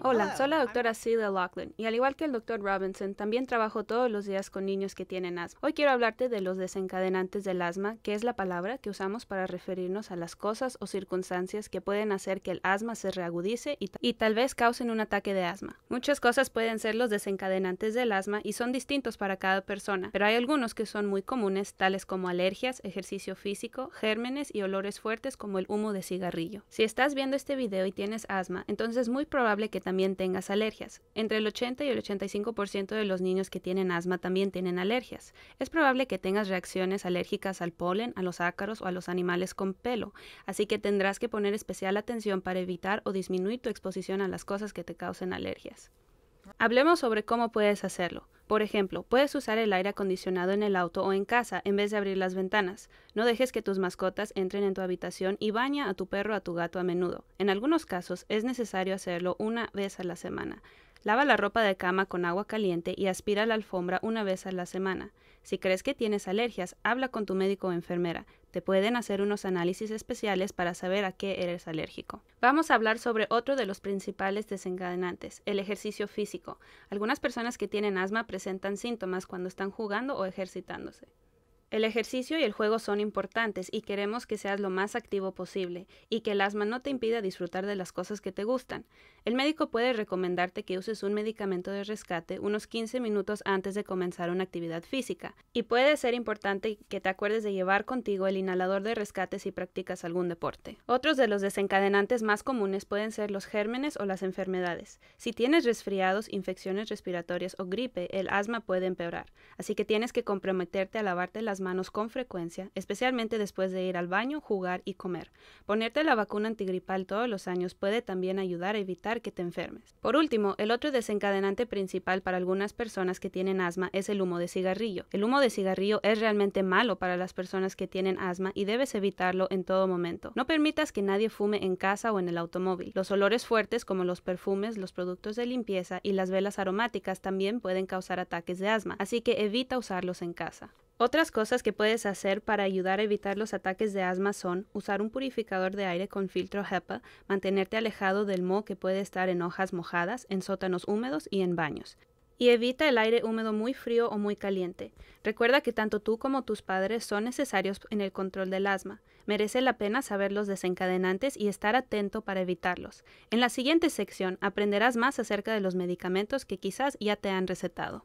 Hola, oh, soy la ah, ah. doctora Celia Lachlan y al igual que el doctor Robinson, también trabajo todos los días con niños que tienen asma. Hoy quiero hablarte de los desencadenantes del asma, que es la palabra que usamos para referirnos a las cosas o circunstancias que pueden hacer que el asma se reagudice y, y tal vez causen un ataque de asma. Muchas cosas pueden ser los desencadenantes del asma y son distintos para cada persona, pero hay algunos que son muy comunes, tales como alergias, ejercicio físico, gérmenes y olores fuertes como el humo de cigarrillo. Si estás viendo este video y tienes asma, entonces es muy probable que también tengas alergias. Entre el 80 y el 85% de los niños que tienen asma también tienen alergias. Es probable que tengas reacciones alérgicas al polen, a los ácaros o a los animales con pelo, así que tendrás que poner especial atención para evitar o disminuir tu exposición a las cosas que te causen alergias. Hablemos sobre cómo puedes hacerlo. Por ejemplo, puedes usar el aire acondicionado en el auto o en casa en vez de abrir las ventanas. No dejes que tus mascotas entren en tu habitación y baña a tu perro o a tu gato a menudo. En algunos casos es necesario hacerlo una vez a la semana. Lava la ropa de cama con agua caliente y aspira la alfombra una vez a la semana. Si crees que tienes alergias, habla con tu médico o enfermera. Te pueden hacer unos análisis especiales para saber a qué eres alérgico. Vamos a hablar sobre otro de los principales desencadenantes, el ejercicio físico. Algunas personas que tienen asma presentan síntomas cuando están jugando o ejercitándose. El ejercicio y el juego son importantes y queremos que seas lo más activo posible y que el asma no te impida disfrutar de las cosas que te gustan. El médico puede recomendarte que uses un medicamento de rescate unos 15 minutos antes de comenzar una actividad física y puede ser importante que te acuerdes de llevar contigo el inhalador de rescate si practicas algún deporte. Otros de los desencadenantes más comunes pueden ser los gérmenes o las enfermedades. Si tienes resfriados, infecciones respiratorias o gripe, el asma puede empeorar, así que tienes que comprometerte a lavarte las manos con frecuencia, especialmente después de ir al baño, jugar y comer. Ponerte la vacuna antigripal todos los años puede también ayudar a evitar que te enfermes. Por último, el otro desencadenante principal para algunas personas que tienen asma es el humo de cigarrillo. El humo de cigarrillo es realmente malo para las personas que tienen asma y debes evitarlo en todo momento. No permitas que nadie fume en casa o en el automóvil. Los olores fuertes como los perfumes, los productos de limpieza y las velas aromáticas también pueden causar ataques de asma, así que evita usarlos en casa. Otras cosas que puedes hacer para ayudar a evitar los ataques de asma son usar un purificador de aire con filtro HEPA, mantenerte alejado del moho que puede estar en hojas mojadas, en sótanos húmedos y en baños. Y evita el aire húmedo muy frío o muy caliente. Recuerda que tanto tú como tus padres son necesarios en el control del asma. Merece la pena saber los desencadenantes y estar atento para evitarlos. En la siguiente sección aprenderás más acerca de los medicamentos que quizás ya te han recetado.